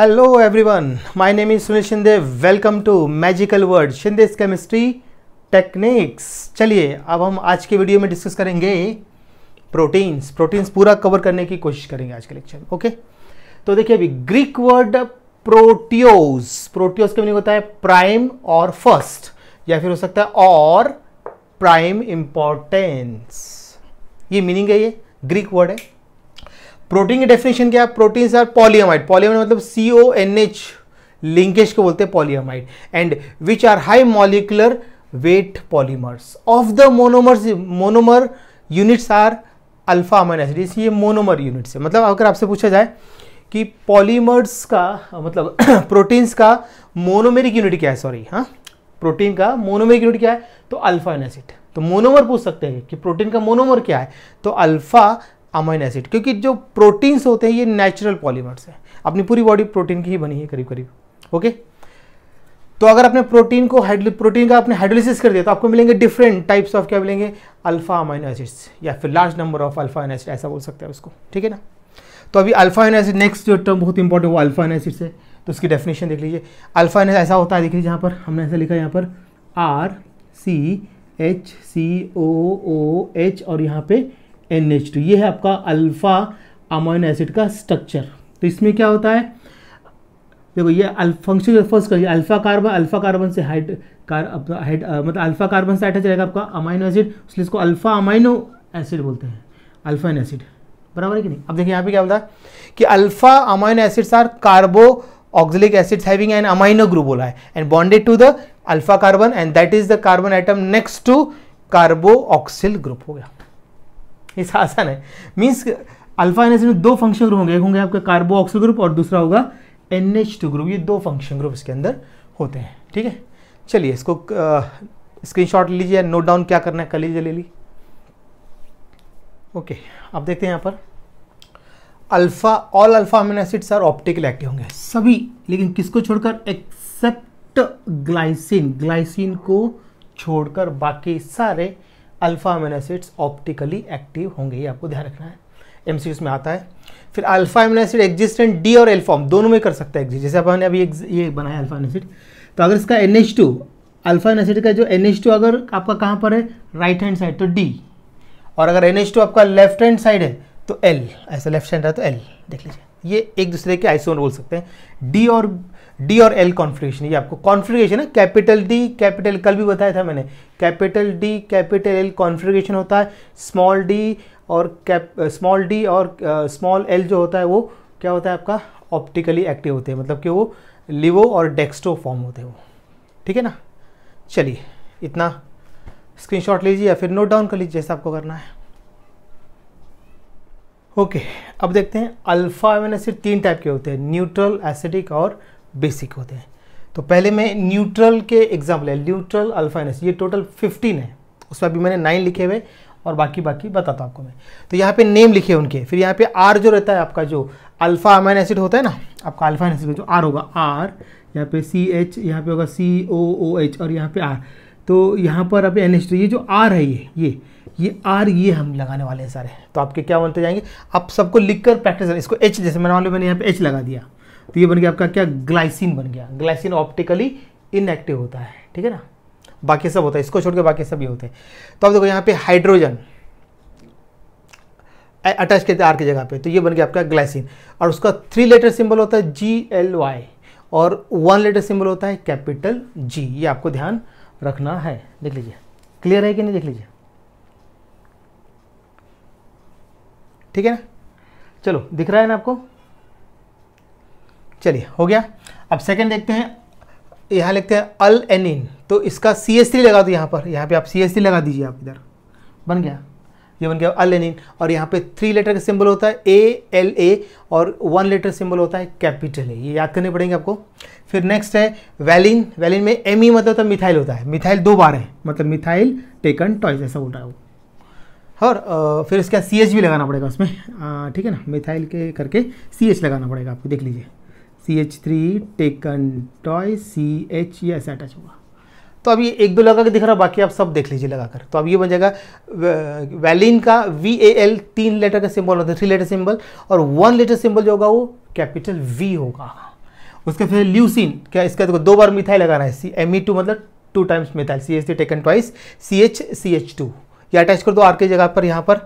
hello everyone my name is Sunil Shinde welcome to magical word Shinde's chemistry techniques चलिए अब हम आज के वीडियो में डिस्कस करेंगे प्रोटीन्स प्रोटीन्स पूरा कवर करने की कोशिश करेंगे आज के लेक्चर में ओके तो देखिए अभी ग्रीक वर्ड प्रोटियोज प्रोटियोज के मीनिंग होता है प्राइम और फर्स्ट या फिर हो सकता है और प्राइम इंपॉर्टेंस ये मीनिंग है ये ग्रीक वर्ड है प्रोटीन की डेफिनेशन क्या है प्रोटीन्स आर पॉलियामाइड पॉलियामाइड मतलब C O N H linkage को बोलते हैं polyamide and which are high molecular weight polymers of the monomers monomer units are alpha amine acid ये मोनोमर यूनिट्स है मतलब अगर आपसे पूछा जाए कि पॉलीमर्स का मतलब प्रोटीन्स का मोनोमेरिक यूनिट क्या है सॉरी हाँ प्रोटीन का मोनोमेरिक यूनिट क्या है तो अल्फा एसिड तो मोनोमर पूछ सकते हैं कि प्रोटीन का मोनोमर क्या है तो अल्फा अमाइन एसिड क्योंकि जो प्रोटीन्स होते हैं ये नेचुरल पॉलीमर्स हैं अपनी पूरी बॉडी प्रोटीन की ही बनी है करीब करीब ओके तो अगर आपने प्रोटीन को प्रोटीन का आपने हाइड्रोलिसिस कर दिया तो आपको मिलेंगे डिफरेंट टाइप्स ऑफ क्या मिलेंगे अल्फा अमाइनो एसिड्स या फिर large number of alpha acid ऐसा बोल सकते हैं उसको ठीक है ना तो अभी अल्फा एसिड नेक्स्ट जो टर्म बहुत इंपॉर्टेंट वो अल्फा एसिड है तो उसकी डेफिनेशन देख लीजिए अल्फा एसिड ऐसा होता है देखिए जहाँ पर हमने ऐसा लिखा है यहाँ पर R C H C O O H और यहाँ पे एन एच टू ये है आपका अल्फ़ा अमाइनो एसिड का स्ट्रक्चर तो इसमें क्या होता है देखो ये फंक्शन फर्स्ट करिए अल्फा कार्बन अल्फा कार्बन से हाइड कार हाइड मतलब अल्फा कार्बन से अटैच रहेगा आपका अमाइनो एसिड इसलिए इसको अल्फा अमाइनो एसिड बोलते हैं अल्फाइन एसिड बराबर है कि नहीं अब देखिए यहाँ पे क्या बोलता है कि alpha amino acids are carboxylic acids having an amino group बोला है and bonded to the alpha carbon and that is the carbon atom next to carboxyl group हो गया ऐसा तो आसान है मीन्स अल्फा एन में दो फंक्शन ग्रुप होंगे एक होंगे आपका कार्बोक्सिल ग्रुप और दूसरा होगा एन एच टू ग्रुप ये दो फंक्शन ग्रुप इसके अंदर होते हैं ठीक है चलिए इसको स्क्रीन शॉट लीजिए नोट डाउन क्या करना है कर लीजिए ले ली ओके अब देखते हैं यहाँ पर alpha all alpha amino acids are optical active होंगे सभी लेकिन किसको छोड़कर एक्सेप्ट ग्लाइसिन ग्लाइसिन को छोड़कर बाकी सारे alpha amino acids optically active होंगे ये आपको ध्यान रखना है एम में आता है फिर alpha amino acid existent D और एल फॉर्म दोनों में कर सकता है एग्जिस्ट जैसे आपने अभी ये बनाया अल्फा एसिड तो अगर इसका N H two alpha N acid का जो एन एच टू अगर आपका कहाँ पर है राइट हैंड साइड तो डी और अगर एन एच टू आपका लेफ्ट हैंड साइड है तो एल ऐसा लेफ्ट हैंड है तो एल देख लीजिए ये एक दूसरे के आइसोन बोल सकते हैं डी और डी और एल कॉन्फ्लिगेशन ये आपको कॉन्फ्लिगेशन है कैपिटल डी कैपिटल कल भी बताया था मैंने capital D capital L configuration होता है स्मॉल डी और कैप स्मॉल डी और स्मॉल एल जो होता है वो क्या होता है आपका ऑप्टिकली एक्टिव होते हैं मतलब कि वो लिवो और डेक्स्टो फॉर्म होते हैं वो ठीक है ना चलिए इतना शॉट लीजिए या फिर नोट डाउन कर लीजिए जैसा आपको करना है ओके okay, अब देखते हैं अल्फा एमिनो एसिड तीन टाइप के होते हैं न्यूट्रल एसिडिक और बेसिक होते हैं तो पहले मैं न्यूट्रल के एग्जाम्पल है न्यूट्रल अल्फाइनस ये टोटल फिफ्टीन है उसमें अभी मैंने नाइन लिखे हुए और बाकी बाकी बताता हूँ आपको मैं तो यहाँ पे नेम लिखे उनके फिर यहाँ पे आर जो रहता है आपका जो अल्फा अमाइन एसिड होता है ना आपका अल्फा एसिड जो आर होगा आर यहाँ पे सी एच यहाँ पे होगा सी ओ ओ एच और यहाँ पे आर तो यहाँ पर अभी एन एच तो ये जो आर है ये ये ये आर ये हम लगाने वाले हैं सारे तो आपके क्या बनते जाएंगे आप सबको लिख कर प्रैक्टिस इसको एच जैसे मैंने मान लो मैंने यहाँ पे एच लगा दिया तो ये बन गया आपका क्या ग्लाइसिन बन गया ग्लाइसिन ऑप्टिकली इनएक्टिव होता है ठीक है ना बाकी सब होता है इसको छोड़ के बाकी सब ये होते हैं तो अब देखो यहाँ पे हाइड्रोजन अटैच करते आर की जगह पे तो ये बन गया आपका ग्लाइसिन और उसका थ्री लेटर सिंबल होता है जी एल वाई और वन लेटर सिंबल होता है कैपिटल जी ये आपको ध्यान रखना है देख लीजिए क्लियर है कि नहीं देख लीजिए ठीक है ना चलो दिख रहा है ना आपको चलिए हो गया अब सेकंड देखते हैं यहाँ लिखते हैं अल एनिन तो इसका सी एस थ्री लगा दो यहाँ पर यहाँ पे आप सी एस थ्री लगा दीजिए आप इधर बन गया ये बन गया अल एनिन और यहाँ पे थ्री लेटर का सिंबल होता है ए एल ए और वन लेटर सिंबल होता है कैपिटल ए ये याद करने पड़ेंगे आपको फिर नेक्स्ट है वैलिन वैलिन में एम ई e मतलब मिथाइल तो होता है मिथाइल दो बार है मतलब मिथाइल टेकन टॉयस ऐसा रहा है वो और फिर इसका सी एच भी लगाना पड़ेगा उसमें ठीक है ना मिथाइल के करके सी एच लगाना पड़ेगा आपको देख लीजिए C H three taken twice C H ये ऐसा अटैच होगा तो अब ये एक दो लगा के दिख रहा बाकी आप सब देख लीजिए लगाकर तो अब ये बन जाएगा वैलिन का वी ए एल तीन लेटर का सिंबल होता है थ्री लेटर सिंबल और वन लेटर सिंबल जो होगा वो कैपिटल वी होगा उसके फिर ल्यूसिन क्या इसका देखो दो बार मिथाइल लगाना है सी एम ई टू मतलब two times methyl C H three taken twice C H C H two ये अटैच कर दो आर के जगह पर यहाँ पर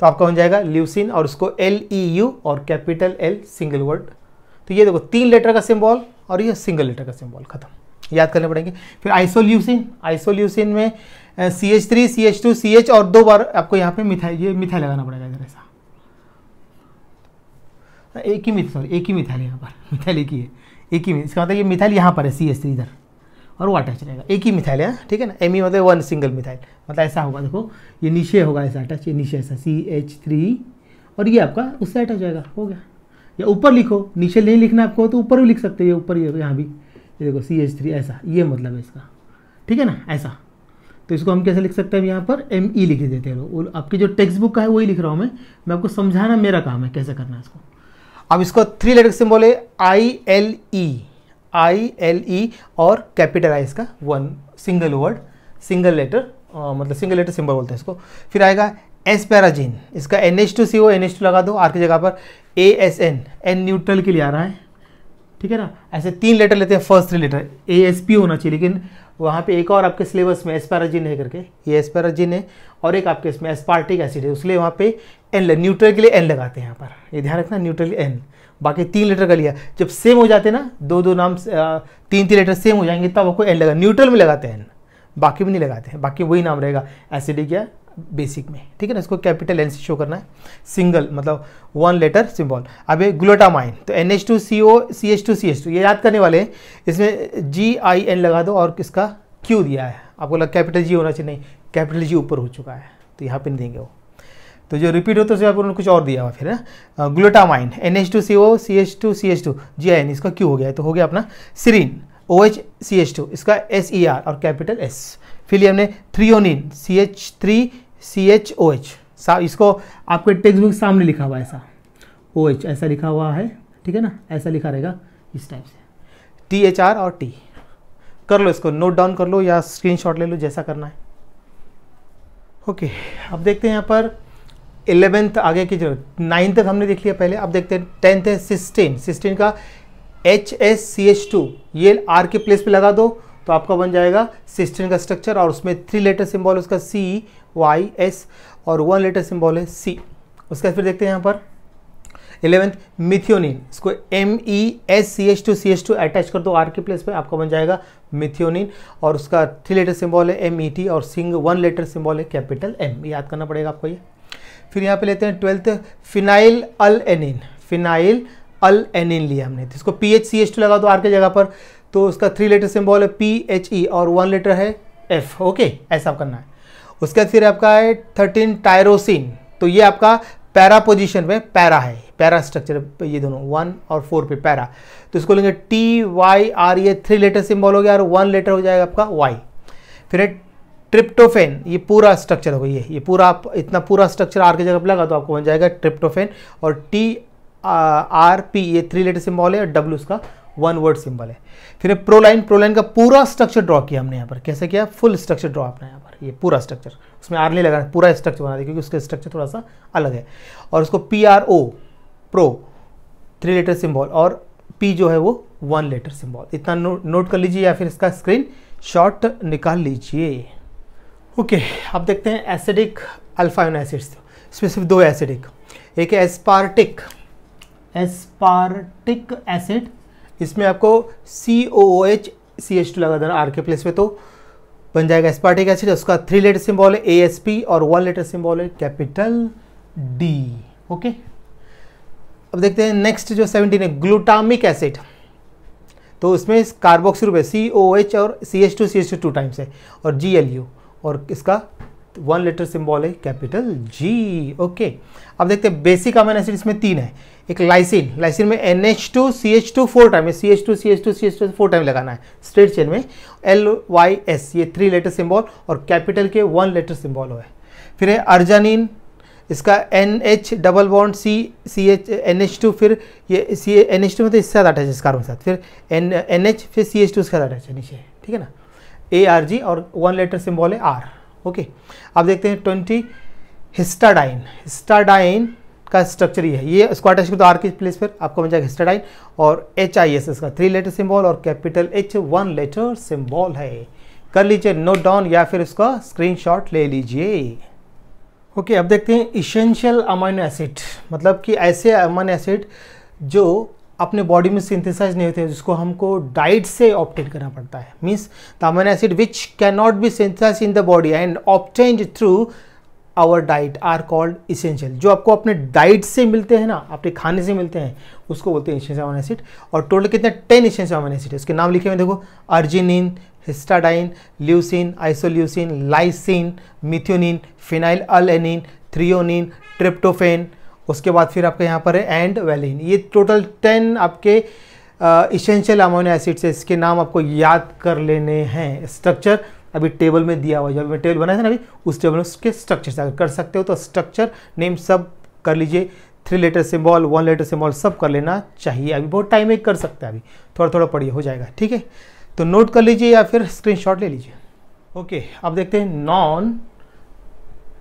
तो आपका बन जाएगा ल्यूसिन और उसको एल ई यू और कैपिटल एल सिंगल वर्ड तो ये देखो तीन लेटर का सिम्बॉल और ये सिंगल लेटर का सिम्बॉल खत्म याद करने पड़ेंगे फिर आइसोल्यूसिन आइसोल्यूसिन में C H three C H two C H और दो बार आपको यहाँ पे मिथाई ये मिथाई लगाना पड़ेगा इधर ऐसा एक ही मिथ सॉरी एक ही मिथाइल यहाँ पर मिथाइल एक ही है एक ही इसका मतलब ये मिथाइल यहाँ पर है सी एच थ्री इधर और वो अटैच रहेगा एक ही मिथाइल है ठीक है ना एम ई e मतलब वन सिंगल मिथाइल मतलब ऐसा होगा देखो ये नीचे होगा ऐसा अटैच ये नीचे ऐसा सी एच थ्री और ये आपका उससे अटैच जाएगा हो गया या ऊपर लिखो नीचे नहीं लिखना आपको तो ऊपर भी लिख सकते हो ऊपर यहाँ भी ये देखो सी एच थ्री ऐसा ये मतलब है इसका ठीक है ना ऐसा तो इसको हम कैसे लिख सकते हैं यहाँ पर एम ई e लिख देते हैं वो आपकी जो टेक्स्ट बुक का है वही लिख रहा हूँ मैं मैं आपको समझाना मेरा काम है कैसे करना है इसको अब इसको थ्री लेटर सिंबल है I L E I L E और कैपिटल आई इसका one single word single letter मतलब सिंगल लेटर सिंबल बोलते हैं इसको फिर आएगा एस्पैराजिन इसका N H two C O N H two लगा दो आर की जगह पर A S N N neutral के लिए आ रहा है ठीक है ना ऐसे तीन लेटर लेते हैं first three letter A S P होना चाहिए लेकिन वहाँ पे एक और आपके सिलेबस में एस्पैराजिन है करके ये एस्पैराजिन है और एक आपके इसमें एस्पार्टिक एसिड है उसलिए वहाँ पे एन न्यूट्रल के लिए एन लगाते हैं यहाँ पर ये ध्यान रखना न्यूट्रल एन बाकी तीन लेटर का लिया जब सेम हो जाते ना दो दो नाम तीन तीन लेटर सेम हो जाएंगे तब आपको एन लगा न्यूट्रल में लगाते हैं एन बाकी भी नहीं लगाते हैं बाकी वही नाम रहेगा एसिडिक या बेसिक में ठीक है ना इसको कैपिटल एन से शो करना है सिंगल मतलब वन लेटर सिंबल अब ये ग्लूटामाइन तो N H two C O C H two C H two ये याद करने वाले हैं इसमें जी आई एन लगा दो और किसका क्यू दिया है आपको लग कैपिटल जी होना चाहिए नहीं कैपिटल जी ऊपर हो चुका है तो यहाँ पर देंगे वो तो जो रिपीट होता है उसके बाद उन्होंने कुछ और दिया हुआ फिर है glutamine N H two C O C H two C H two G I N इसका क्यू हो गया है तो हो गया अपना serine O H C H two इसका एस ई आर और कैपिटल एस फिर हमने threonine C H three C H O H इसको आपके टेक्स्ट बुक सामने लिखा हुआ है ऐसा ओ एच ऐसा लिखा हुआ है ठीक है ना ऐसा लिखा रहेगा इस टाइप से टी एच आर और टी कर लो इसको नोट डाउन कर लो या स्क्रीनशॉट ले लो जैसा करना है ओके अब देखते हैं यहाँ पर एलेवेंथ आगे की जरूरत नाइन्थ तक हमने देख लिया पहले अब देखते हैं टेंथ है सिक्सटीन सिक्सटीन का H S C H two ये आर के प्लेस पे लगा दो तो आपका बन जाएगा सिक्सटीन का स्ट्रक्चर और उसमें थ्री लेटर सिंबल उसका सी वाई एस और वन लेटर सिंबल है सी उसके बाद फिर देखते हैं यहाँ पर इलेवेंथ मिथियोनिन इसको M E S C H two C H two attach कर दो आर के प्लेस पे आपका बन जाएगा मिथियोनिन और उसका थ्री लेटर सिंबल है एम ई टी और सिंग वन लेटर सिंबल है कैपिटल एम याद करना पड़ेगा आपको ये फिर यहाँ पे लेते हैं twelfth phenylalanine phenylalanine लिया हमने तो इसको P H C H two लगा दो आर के जगह पर तो उसका थ्री लेटर सिंबल है पी एच ई और वन लेटर है एफ ओके ऐसा करना है उसके बाद फिर आपका है थर्टीन टायरोसिन तो ये आपका पैरा पोजिशन में पैरा है पैरा स्ट्रक्चर पे ये दोनों वन और फोर पे पैरा तो इसको लेंगे टी वाई आर ये थ्री लेटर सिंबल हो गया और वन लेटर हो जाएगा आपका वाई फिर ट्रिप्टोफेन ये पूरा स्ट्रक्चर हो गई है ये पूरा आप इतना पूरा स्ट्रक्चर आर की जगह पर लगा तो आपको बन जाएगा ट्रिप्टोफेन और टी आर पी ये थ्री लेटर सिंबल है और डब्ल्यू उसका वन वर्ड सिंबल है फिर प्रोलाइन प्रोलाइन का पूरा स्ट्रक्चर ड्रॉ किया हमने यहाँ पर कैसे किया फुल स्ट्रक्चर ड्रॉ अपना यहाँ पर ये पूरा स्ट्रक्चर उसमें आर नहीं लगा पूरा स्ट्रक्चर बना दिया क्योंकि उसका स्ट्रक्चर थोड़ा सा अलग है और उसको P R O pro three letter symbol और पी जो है वो वन लेटर सिम्बॉल इतना नो, नोट कर लीजिए या फिर इसका स्क्रीन शॉट निकाल लीजिए ओके अब देखते हैं एसिडिक अल्फाइन एसिड्स इसमें सिर्फ दो एसिडिक एक एस्पार्टिक एस्पार्टिक एसिड इसमें आपको C O O H C H two लगा देना आर के प्लेस पे तो बन जाएगा स्पार्टिक एसिड उसका थ्री लेटर सिंबल है ए एस पी और वन लेटर सिंबल है कैपिटल डी ओके अब देखते हैं नेक्स्ट जो सेवनटीन है ग्लूटामिक एसिड तो उसमें कार्बोक्स रूप है सी ओ एच और C H two C H two two times है और जी एल यू और इसका वन लेटर सिंबल है कैपिटल जी ओके अब देखते हैं बेसिक अमीनो एसिड इसमें तीन है एक लाइसिन लाइसिन में N H two C H two four time C H two C H two C H two four time लगाना है स्ट्रेट चेन में एल वाई एस ये थ्री लेटर सिंबल और capital K one letter symbol है फिर है arginine इसका N H double bond C C H N H two फिर ये सी एन एच टू में तो इसके साथ अटैच है इस कार्बन के साथ फिर एन एन एच फिर सी एच टू इसके साथ अटैच है नीचे ठीक है ना ए आर जी और वन लेटर सिंबल है आर ओके अब देखते हैं ट्वेंटी हिस्टाडाइन हिस्टाडाइन का स्ट्रक्चर ये है ये स्क्वायर टेस्ट तो आर की प्लेस पर आपको मिल जाएगा हिस्टाडाइन और एच आई एस का थ्री लेटर सिंबल और capital H one letter symbol है कर लीजिए नोट डाउन या फिर उसका स्क्रीनशॉट ले लीजिए ओके okay, अब देखते हैं इसेंशियल अमाइनो एसिड मतलब कि ऐसे अमाइनो एसिड जो अपने बॉडी में सिंथेसाइज नहीं होते जिसको हमको डाइट से ऑप्टेन करना पड़ता है means the amino acid which can not be synthesize in the body and obtained through our diet are called essential जो आपको अपने डाइट से मिलते हैं ना अपने खाने से मिलते हैं उसको बोलते हैं इसेंशियल अमाइन एसिड और टोटल कितने टेन इसेंशियल अमाइन एसिड उसके नाम लिखे हुए देखो arginine histidine leucine isoleucine lysine methionine phenylalanine threonine tryptophan उसके बाद फिर आपके यहाँ पर है एंड वेलिन ये टोटल टेन आपके इसेंशियल अमोनो एसिड्स है इसके नाम आपको याद कर लेने हैं स्ट्रक्चर अभी टेबल में दिया हुआ जो जब मैं टेबल बनाया था ना अभी उस टेबल में उसके स्ट्रक्चर से अगर कर सकते हो तो स्ट्रक्चर नेम सब कर लीजिए three letter symbol one letter symbol सब कर लेना चाहिए अभी बहुत टाइम एक कर सकते हैं अभी थोड़ा थोड़ा पढ़िए हो जाएगा ठीक है तो नोट कर लीजिए या फिर स्क्रीन ले लीजिए ओके अब देखते हैं non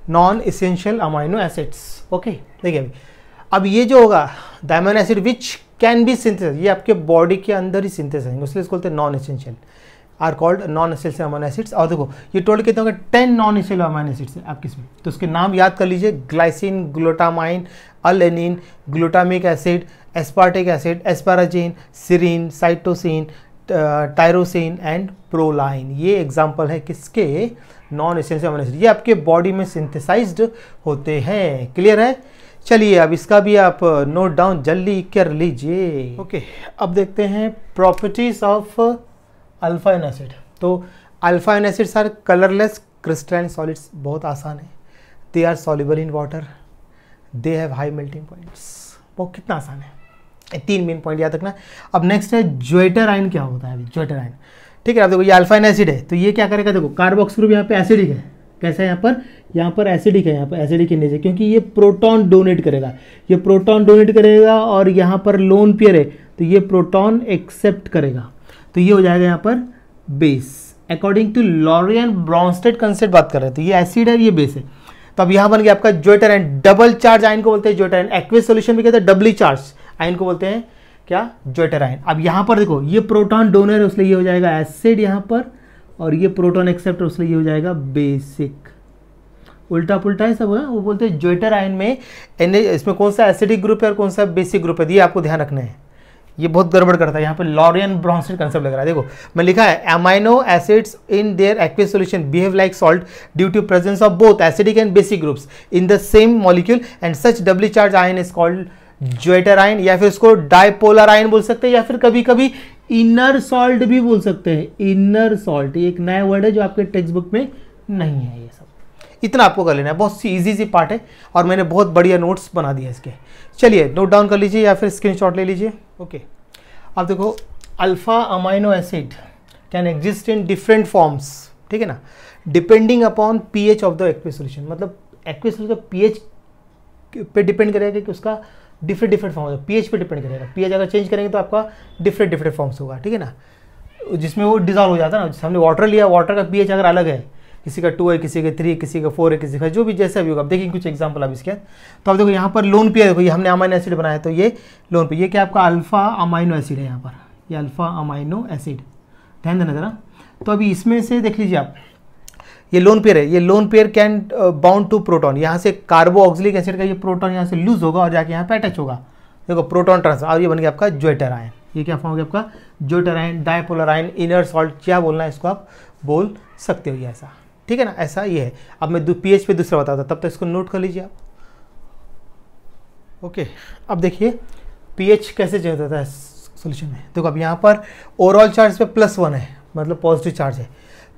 non essential amino acids okay देखिए अभी अब ये जो होगा the amine acid which can be synthesize ये आपके बॉडी के अंदर ही सिंथेसाइज इसलिए इसको बोलते हैं non essential are called non essential amino acids और देखो ये टोटल कहते होंगे ten non essential amino acids हैं आपके इसमें तो उसके नाम याद कर लीजिए glycine glutamine alanine glutamic acid aspartic acid asparagine serine cytosine tyrosine and proline ये एग्जाम्पल है किसके नॉन एसेंशियल अमाइनो एसिड ये आपके बॉडी में सिंथेसाइज होते हैं क्लियर है चलिए अब इसका भी आप नोट uh, डाउन जल्दी कर लीजिए ओके okay, अब देखते हैं प्रॉपर्टीज ऑफ अल्फाइन एसिड तो alpha amine acids are colourless crystalline solids बहुत आसान है they are soluble in water they have high melting points वो कितना आसान है तीन मेन पॉइंट याद रखना अब नेक्स्ट है ज्वेटर आइन क्या होता है अभी ज्वेटर आइन ठीक है आप देखो ये अल्फाइन एसिड है तो ये क्या करेगा देखो कार्बोक्स ग्रुप यहाँ पे एसिडिक है कैसा है यहाँ पर यहाँ पर एसिडिक है यहाँ पर एसिडिक इंडेज है क्योंकि ये प्रोटॉन डोनेट करेगा ये प्रोटॉन डोनेट करेगा और यहाँ पर लोन पेयर है तो ये प्रोटॉन एक्सेप्ट करेगा तो ये हो जाएगा यहाँ पर base according to Lowry Bronsted concept बात कर रहे थे ये एसिड है ये बेस है तो अब यहाँ बन गया आपका ज्वेटर एंड डबल चार्ज आइन को बोलते हैं ज्वेटर एंड एक्वे सोल्यूशन भी कहते हैं डबली चार्ज आइन को बोलते हैं क्या ज्वेटर आइन अब यहाँ पर देखो ये प्रोटॉन डोनर है उसके ये हो जाएगा एसिड यहाँ पर और ये प्रोटॉन एक्सेप्टर उसके ये हो जाएगा बेसिक उल्टा पुल्टा है सब है वो बोलते हैं ज्वेटर आयन में इसमें कौन सा एसिडिक ग्रुप है और कौन सा बेसिक ग्रुप है तो ये आपको ध्यान रखना है ये बहुत गड़बड़ करता है यहाँ पे लॉरियन ब्रॉन्सिड कंसेप्ट लग रहा है देखो मैं लिखा है amino acids in their aqueous solution behave like salt due to presence of both acidic and basic groups in the same molecule and such W charge ion is called zwitter ion या फिर उसको dipolar ion बोल सकते हैं या फिर कभी कभी इनर सॉल्ट भी बोल सकते हैं इनर सॉल्ट एक नया वर्ड है जो आपके टेक्स्ट बुक में नहीं है ये सब इतना आपको कर लेना है बहुत सी इजी सी पार्ट है और मैंने बहुत बढ़िया नोट्स बना दिए इसके चलिए नोट डाउन कर लीजिए या फिर स्क्रीनशॉट ले लीजिए ओके अब देखो alpha amino acid can exist in different forms ठीक है ना depending upon pH of the एक्वे solution मतलब एक्वे सोल्यूशन का पीएच पे डिपेंड करेगा कि उसका डिफरेंट डिफरेंट फॉर्म होगा पीएच पे डिपेंड करेगा पीएच अगर चेंज करेंगे तो आपका डिफरेंट डिफरेंट फॉर्म्स होगा ठीक है ना जिसमें वो डिजॉल्व हो जाता है ना जिससे हमने वाटर लिया वाटर का पीएच अगर अलग है किसी का टू है किसी का थ्री है किसी का फोर है किसी का जो भी जैसा भी होगा आप देखिए कुछ एग्जाम्पल आप इसके तो आप देखो यहाँ पर लोन पेयर देखो ये हमने अमाइनो एसिड बनाया तो ये लोन पेयर ये क्या आपका अल्फा अमाइनो एसिड है यहाँ पर ये अल्फा अमाइनो एसिड ध्यान देना जरा तो अभी इसमें से देख लीजिए आप ये लोन पेयर है ये lone pair can bound to proton यहाँ से कार्बो ऑक्सिलिक एसिड का ये प्रोटॉन यहाँ से लूज होगा और जाके यहाँ पे अटैच होगा देखो प्रोटॉन ट्रांसफर और ये बन गया आपका ज्वेटर आयन ये क्या फॉर्म हो गया आपका zwitter ion dipolar ion inner salt क्या बोलना है इसको आप बोल सकते हो ये ऐसा ठीक है ना ऐसा ये है अब मैं पी एच पे दूसरा बताता तब तक तो इसको नोट कर लीजिए आप ओके अब देखिए पी एच कैसे चेंज होता है सोल्यूशन में देखो अब यहाँ पर ओवरऑल चार्ज पे प्लस वन है मतलब पॉजिटिव चार्ज है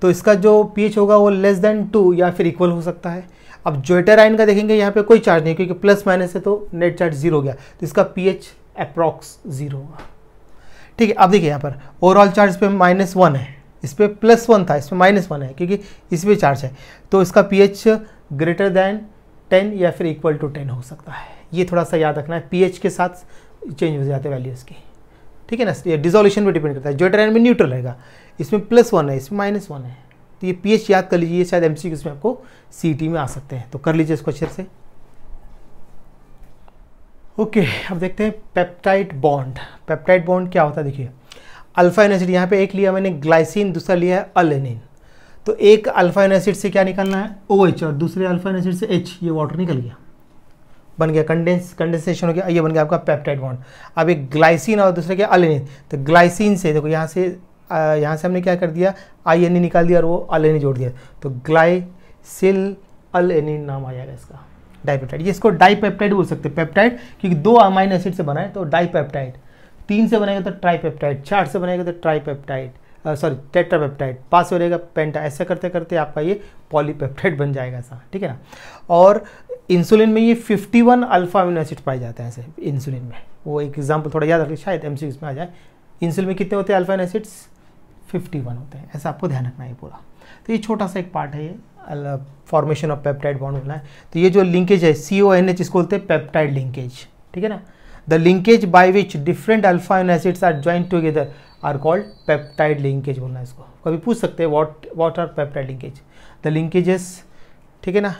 तो इसका जो पी एच होगा वो लेस देन टू या फिर इक्वल हो सकता है अब ज्वेटर आइन का देखेंगे यहाँ पे कोई चार्ज नहीं क्योंकि प्लस माइनस है तो नेट चार्ज जीरो हो गया तो इसका पी एच अप्रॉक्स जीरो होगा ठीक है अब देखिए यहाँ पर ओवरऑल चार्ज पे माइनस वन है इस पर प्लस वन था इसमें माइनस वन है क्योंकि इस पर चार्ज है तो इसका P H greater than ten या फिर इक्वल टू टेन हो सकता है ये थोड़ा सा याद रखना है पी एच के साथ चेंज हो जाते हैं वैल्यूज़ की ठीक है ना ये डिजोल्यूशन पर डिपेंड करता है एन में न्यूट्रल रहेगा इसमें प्लस वन है इसमें माइनस वन है तो ये पी एच याद कर लीजिए शायद एम सी में आपको सी टी में आ सकते हैं तो कर लीजिए इसको अच्छे से ओके okay, अब देखते हैं पेप्टाइड बॉन्ड पेप्टाइड बॉन्ड क्या होता है देखिए अल्फा एसिड यहाँ पे एक लिया मैंने ग्लाइसिन दूसरा लिया है अलेनिन तो एक अल्फा एसिड से क्या निकालना है ओ OH और दूसरे अल्फा एसिड से एच ये वाटर निकल गया बन गया कंडेंस कंडेंसेशन हो गया ये बन गया आपका पैप्टाइड बॉन्ड अब एक ग्लाइसिन और दूसरे क्या अलेनिन तो ग्लाइसिन से देखो यहाँ से यहाँ से हमने क्या कर दिया आई एन e निकाल दिया और वो अलेनिन जोड़ दिया तो ग्लाइसिल अलेनिन नाम आ जाएगा इसका डाइपेप्टाइड ये इसको डाइपेप्टाइड बोल सकते हैं पेप्टाइड क्योंकि दो अमाइन एसिड से बना है तो डाइपेप्टाइड तीन से बनेगा तो ट्राईपेप्टाइड चार से बनेगा तो ट्राईपेप्टाइड सॉरी टेट्रापेप्टाइड पाँच से बनेगा पेंटा ऐसा करते करते आपका ये पॉलीपेप्टाइड बन जाएगा सा ठीक है ना और इंसुलिन में ये 51 वन अल्फा अमीनो एसिड पाए जाते हैं ऐसे इंसुलिन में वो एक एग्जाम्पल थोड़ा याद रखिए शायद एम में आ जाए इंसुलिन में कितने होते हैं अल्फा एसिड्स 51 होते हैं ऐसा आपको ध्यान रखना है पूरा तो ये छोटा सा एक पार्ट है ये फॉर्मेशन ऑफ पेप्टाइड बॉन्ड होना है तो ये जो लिंकेज है सी ओ एन एच इसको बोलते हैं पेप्टाइड लिंकेज ठीक है ना The linkage by which different alpha amino acids are joined together are called peptide linkage bolna isko kabhi पूछ sakte hai what what are peptide linkage the linkages theek hai na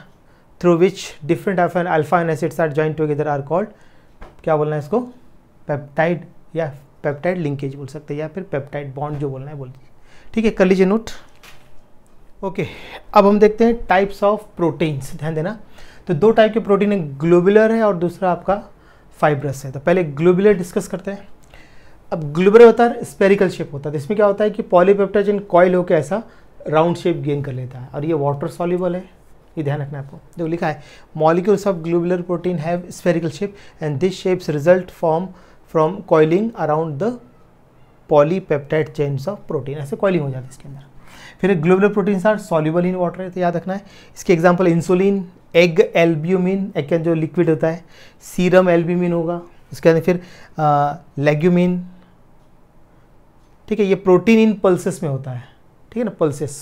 through which different alpha alpha amino acids are joined together are called kya bolna hai isko peptide ya yeah, peptide linkage bol sakte hai ya fir peptide bond jo bolna hai bol diye theek hai kar lijiye note okay okay, अब हम देखते हैं types of proteins ध्यान देना तो दो type के protein एक ग्लोबुलर है और दूसरा आपका फाइब्रस है तो पहले ग्लोबुलर डिस्कस करते हैं अब ग्लोबुलर होता है स्पेरिकल शेप होता है तो इसमें क्या होता है कि पॉलीपेप्टाजिन कॉयल होकर ऐसा राउंड शेप गेन कर लेता है और ये वाटर सॉल्यूबल है ये ध्यान रखना आपको जो लिखा है molecules of globular protein have spherical shape and this shapes result form from coiling around the polypeptide chains of protein ऐसे कॉइलिंग हो जाती है इसके अंदर फिर globular proteins are soluble in water तो याद रखना है इसके एग्जाम्पल इंसुलिन एग एल्ब्यूमिन एक जो लिक्विड होता है सीरम एल्ब्यूमिन होगा उसके अंदर फिर लेग्यूमिन ठीक है ये प्रोटीन इन पल्सेस में होता है ठीक है ना पल्सेस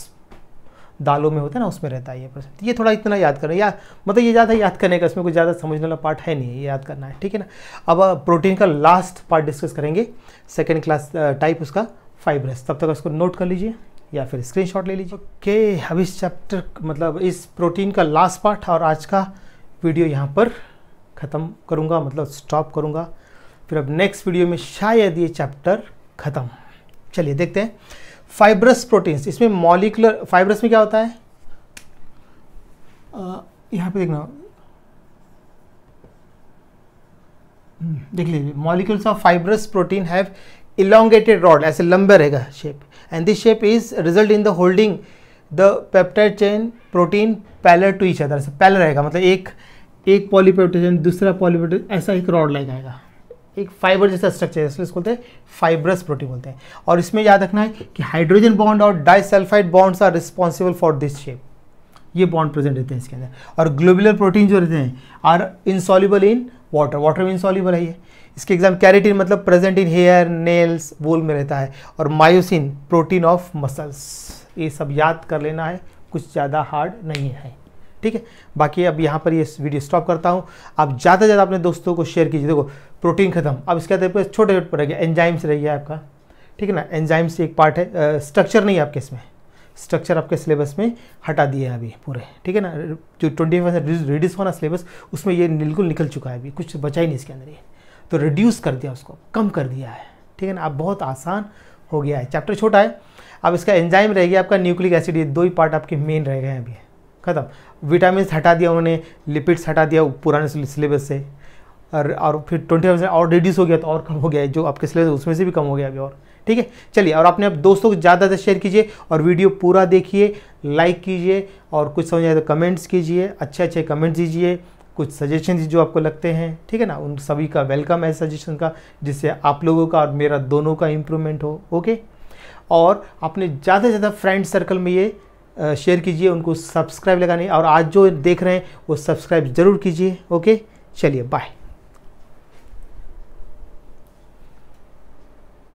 दालों में होता है ना उसमें रहता है ये परसेंट तो ये थोड़ा इतना याद करना या मतलब ये ज़्यादा याद करने का इसमें कुछ ज़्यादा समझने वाला पार्ट है नहीं ये याद करना है ठीक है ना अब प्रोटीन का लास्ट पार्ट डिस्कस करेंगे सेकेंड क्लास टाइप उसका फाइब्रस तब तक उसको नोट कर लीजिए या फिर स्क्रीनशॉट ले लीजिए ओके okay, अब इस चैप्टर मतलब इस प्रोटीन का लास्ट पार्ट और आज का वीडियो यहाँ पर ख़त्म करूँगा मतलब स्टॉप करूँगा फिर अब नेक्स्ट वीडियो में शायद ये चैप्टर ख़त्म चलिए देखते हैं फाइब्रस प्रोटीन्स इसमें मॉलिकुलर फाइब्रस में क्या होता है यहाँ पे देखना हम्म, देख लीजिए molecules of fibrous protein have elongated rod ऐसे लंबे रहेगा shape and this shape is result in the holding the peptide chain protein parallel to each other से पैलर रहेगा मतलब एक एक पॉलीपेप्टाइड दूसरा पॉलीपेप्टाइड ऐसा एक रॉड लग जाएगा एक फाइबर जैसा स्ट्रक्चर है इसलिए बोलते हैं फाइब्रस प्रोटीन बोलते हैं और इसमें याद रखना है कि हाइड्रोजन बॉन्ड और disulphide bonds are responsible for this shape ये बॉन्ड प्रेजेंट रहते हैं इसके अंदर और ग्लोबुलर प्रोटीन जो रहते हैं are insoluble in water water में इंसॉल्यूबल है ये इसके एग्जाम कैरेटिन मतलब present in hair nails wool में रहता है और मायोसिन प्रोटीन ऑफ मसल्स ये सब याद कर लेना है कुछ ज़्यादा हार्ड नहीं है ठीक है बाकी अब यहाँ पर ये यह वीडियो स्टॉप करता हूँ आप ज़्यादा से ज़्यादा अपने दोस्तों को शेयर कीजिए देखो प्रोटीन खत्म अब इसके अंदर पर छोटे छोटे रह गया एंजाइम्स रह गया आपका ठीक है ना एंजाइम्स एक पार्ट है स्ट्रक्चर नहीं है आपके इसमें स्ट्रक्चर आपके सिलेबस में हटा दिए है अभी पूरे ठीक है ना जो ट्वेंटी फाइव रिड्यूस होना सिलेबस उसमें ये बिल्कुल निकल चुका है अभी कुछ बचा ही नहीं इसके अंदर ये तो रिड्यूस कर दिया उसको कम कर दिया है ठीक है ना अब बहुत आसान हो गया है चैप्टर छोटा है अब इसका एंजाइम रह गया आपका न्यूक्लिक एसिड ये दो ही पार्ट आपके मेन रह गए हैं अभी ख़त्म विटामिन हटा दिया उन्होंने लिपिड्स हटा दिया पुराने सिलेबस से और और फिर ट्वेंटी परसेंट और रिड्यूस हो गया तो और कम हो गया है जो आपके सिलेबस उसमें से भी कम हो गया अभी और ठीक है चलिए और अपने आप दोस्तों को ज़्यादा से शेयर कीजिए और वीडियो पूरा देखिए लाइक कीजिए और कुछ समझ आए तो कमेंट्स कीजिए अच्छे अच्छे कमेंट्स दीजिए कुछ सजेशन जो आपको लगते हैं ठीक है ना उन सभी का वेलकम है सजेशन का जिससे आप लोगों का और मेरा दोनों का इम्प्रूवमेंट हो ओके और अपने ज़्यादा से ज़्यादा फ्रेंड सर्कल में ये शेयर कीजिए उनको सब्सक्राइब लगाने और आज जो देख रहे हैं वो सब्सक्राइब ज़रूर कीजिए ओके चलिए बाय